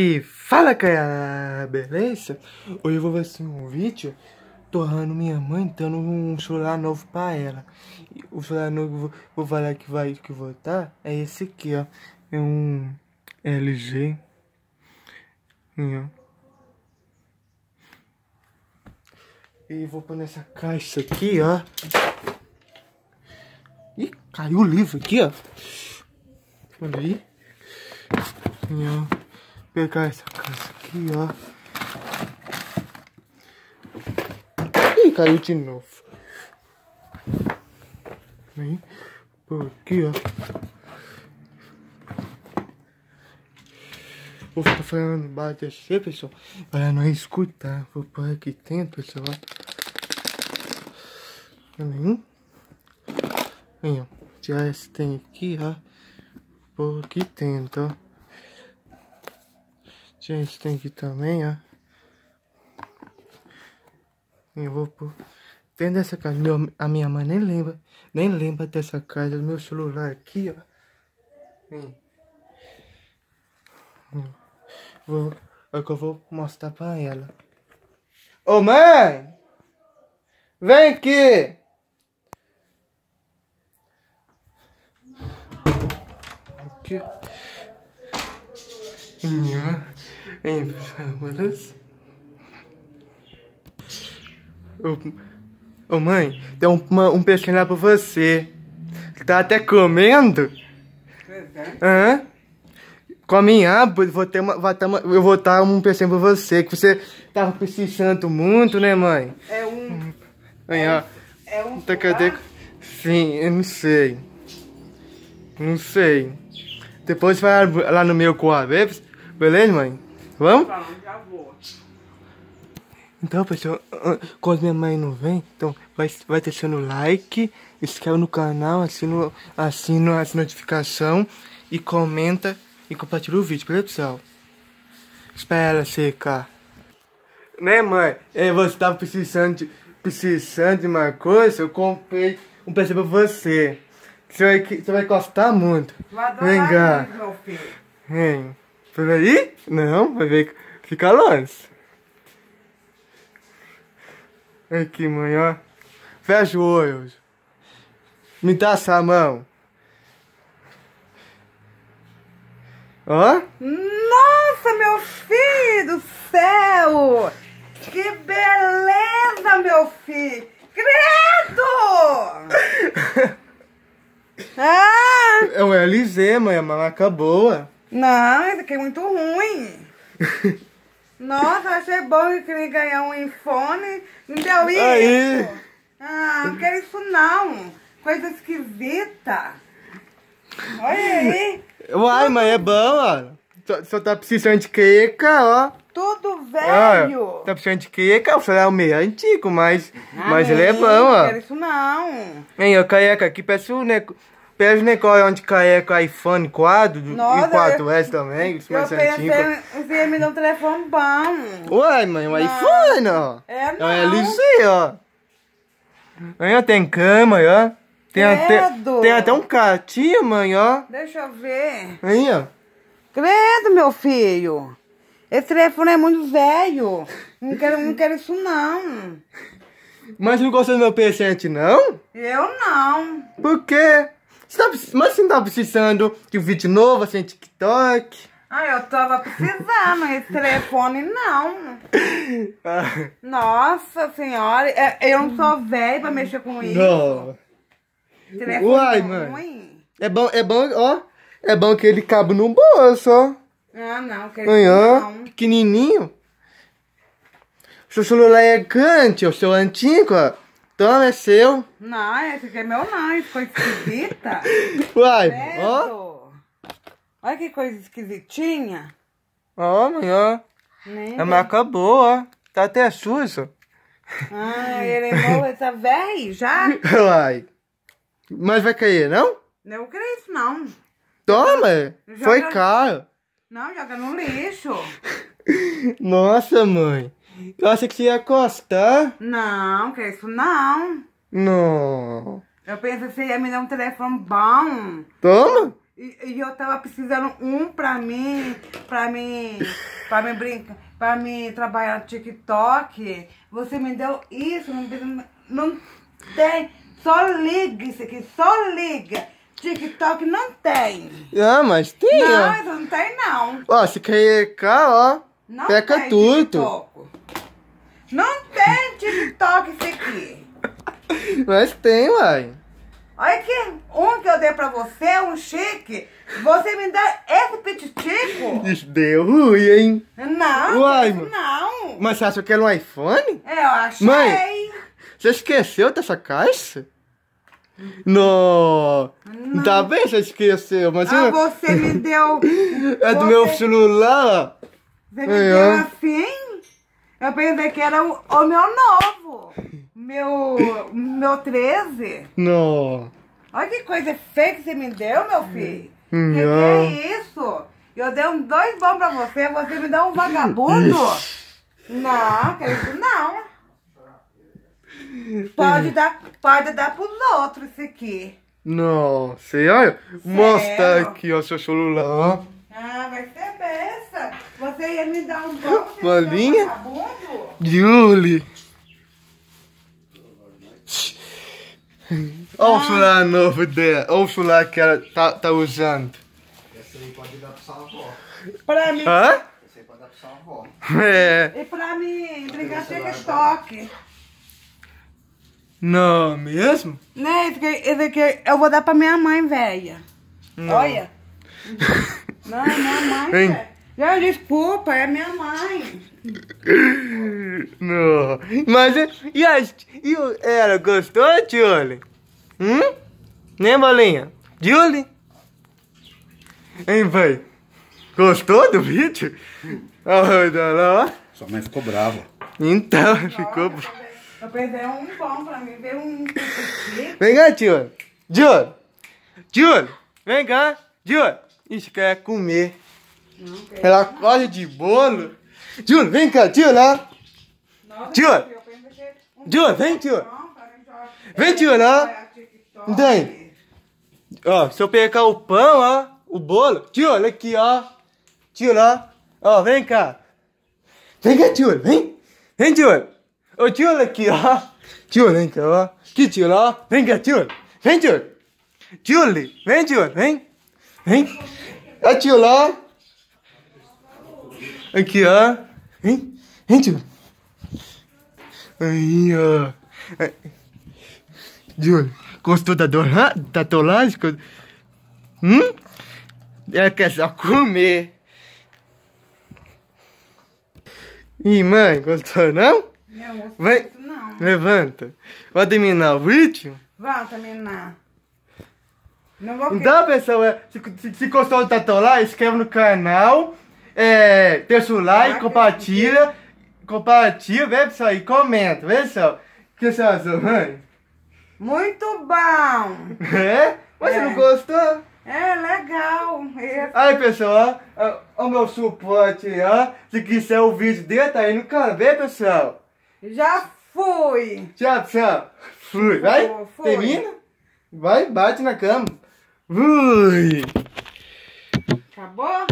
E fala cara, beleza? Hoje eu vou fazer assim, um vídeo torrando minha mãe, dando um celular novo pra ela. E o celular novo vou, vou falar que vai que vou tá, é esse aqui, ó. É um LG. E, e vou pôr nessa caixa aqui, ó. Ih, caiu o livro aqui, ó. Olha aí. E, ó pegar essa casa aqui, ó. Ih, caiu de novo. Vem por aqui, ó. Vou ficar tá falando baixo assim, pessoal, para não escutar. Vou pôr aqui dentro, pessoal. Vem. Vem, ó. Já tem aqui, ó. Por aqui dentro, ó. Gente, tem aqui também, ó. Eu vou pôr dentro dessa casa. Meu, a minha mãe nem lembra. Nem lembra dessa casa. Meu celular aqui, ó. Vou, é que eu vou mostrar pra ela. Ô mãe! Vem aqui! Aqui. Minha. Hum, em Palmeiras. Oh, ô mãe, tem um, uma, um peixe lá pra você. Tá até comendo? Hã? Com a minha vou ter uma, vou ter uma, eu vou dar um peixinho pra você, que você tava precisando muito, né, mãe? É um... Mãe, ó. É um... Tá, cadê? Sim, eu não sei. Não sei. Depois vai lá no meu quarto, beleza, mãe? Vamos? Tá então, pessoal, ah, quando minha mãe não vem, então vai, vai deixando like, inscreve no canal, assina, assina as notificações e comenta e compartilha o vídeo, beleza, pessoal? Espera, secar Né, mãe? É, você tava precisando de, precisando de uma coisa, eu comprei um PC pra você. Você vai, você vai gostar muito. Vai adorar, Vem cá. Vem. Por aí? Não, vai ver. Fica longe. Aqui, mãe, ó. Fecha o olho. Me dá essa mão. Ó. Nossa, meu filho do céu! Que beleza, meu filho! Credo! ah! É um LZ, mãe, é uma marca boa. Não, isso aqui é muito ruim. Nossa, achei bom que queria ganhar um iPhone. Não deu isso. Aí. Ah, não quero isso não. Coisa esquisita. Olha aí. Uai, mas é bom, ó. Só, tá precisando de queca, ó. Tudo ah, velho. Ah, tá precisando de queca, o celular é meio antigo, mas, mas ah, ele é bom, ó. Não quero isso não. Hein, ó, careca, aqui peço, né? Pés nem qual é onde cai com iPhone 4 Nossa, e 4S também. Isso mais eu antigo. pensei, me deu um telefone bom. Ué, mãe, um não. iPhone, ó. É, é não. É LG, ó. Aí, ó, tem cama, ó. Tem até, tem até um catinho, mãe, ó. Deixa eu ver. Aí, ó. Credo, meu filho. Esse telefone é muito velho. Não quero, não quero isso, não. Mas não gostou do meu presente, não? Eu não. Por quê? Tá mas você não tava tá precisando de vídeo novo, assim, é TikTok? Ai ah, eu tava precisando, esse telefone não. Nossa senhora, é, eu não sou velha pra mexer com isso. Não. Telefone Uai, é mano. Ruim. É bom, é bom, ó. É bom que ele cabe no bolso, ó. Ah, não, que ele Pequenininho. O seu celular é grande, o seu antigo, ó. Toma, é seu. Não, esse aqui é meu não, isso foi esquisita. Uai, ó. Olha que coisa esquisitinha. Ó, mãe. ó. é marca boa, ó. Tá até sujo. Ai, ah, ele morreu é essa velha já? Uai. Mas vai cair, não? Não creio isso, não. Toma! Joga... Foi caro. Não, joga no lixo. Nossa, mãe. Gosta que você acostar? Não, que isso não. Não. Eu pensei que você ia me dar um telefone bom. Toma. E, e, eu tava precisando um pra mim, pra mim, pra mim brincar, pra mim trabalhar no TikTok. Você me deu isso, não, não tem. Só liga isso aqui, só liga. TikTok não tem. Ah, mas tem. Não, não tem não. Ó, se quer cá, ó, não peca tudo. TikTok. Não tem TikTok isso aqui. Mas tem, mãe. Olha que um que eu dei pra você, um chique. Você me dá esse pititico? deu ruim, hein? Não, Uai, não. Mas você acha que era é um iPhone? É, eu achei. Mãe, você esqueceu dessa caixa? No. Não. Tá bem, você esqueceu, mas... Ah, você me deu... é do você... meu celular. Você me deu assim? Eu pensei que era o, o meu novo. Meu. Meu 13. Não. Olha que coisa feia que você me deu, meu filho. Não. Que, que é isso? Eu dei um dois bons pra você, você me dá um vagabundo? Não, quer dizer, é não. Pode dar, pode dar pros outros esse aqui. Não, sei, olha. Mostra aqui, ó, seu celular, ó. Ah, vai ser besta. Você ia me dar um bom. Bolinha? Yuli. Olha ah. o celular novo dela. Olha o celular que ela tá, tá usando. Esse aí pode dar pro sua avó. Pra mim. Hã? Esse aí pode dar pro sua avó. É. E pra mim, brincar chega estoque. Não, mesmo? Né, esse é aqui é eu vou dar pra minha mãe, velha. Olha. Não, minha mãe, velha. Não, desculpa, é minha mãe. Não. Mas e, as, e o, ela gostou, Julie? Hum? Nem né, bolinha? Julie? Hein, pai? Gostou do vídeo? Olha Sua mãe ficou brava. Então, Nossa, ficou brava. Eu perdi um pão pra mim, ver um. Vem cá, tio. Júlio. Júlio, vem cá. Júlio, isso quer comer. Ela corre de bolo. Júlio, vem cá, tio lá. Né? Tio. Tio, vem, tio. Vem, tio lá. Né? É, vem. Ó, se eu pegar o pão, ó, o bolo. Tio, olha aqui, ó. Tio lá. Né? Ó, vem cá. Vem cá, tio, vem. Vem, tio. Ô, tio, olha aqui, ó. Tio, vem cá, ó. Que tio lá, Vem cá, tio. Vem, tio. Tio, vem, tio, vem. Vem. Ó, tio lá. Aqui, ó. Hein? Hein, tio? Aí, ó. Júlio, é. gostou da, do... da tolagem? Hum? Ela é quer é só comer. Ih, mãe, gostou não? Não, Vai... não. Levanta. Vai terminar o vídeo? Vai terminar. Não vou... Então, pessoal, se, se, se gostou da tolagem, inscreva no canal é, deixa o like, compartilha, compartilha, vê pessoal, e comenta, vê pessoal. O que você achou, mãe? Muito bom! É? Mas é. você não é. gostou? É, legal. É. Aí, pessoal, ó, o meu suporte, ó. Se quiser o vídeo dele, tá aí no canal, vê, pessoal? Já fui! Tchau, pessoal. Fui, vai? Fui. Termina? Vai, bate na cama. Fui! Acabou?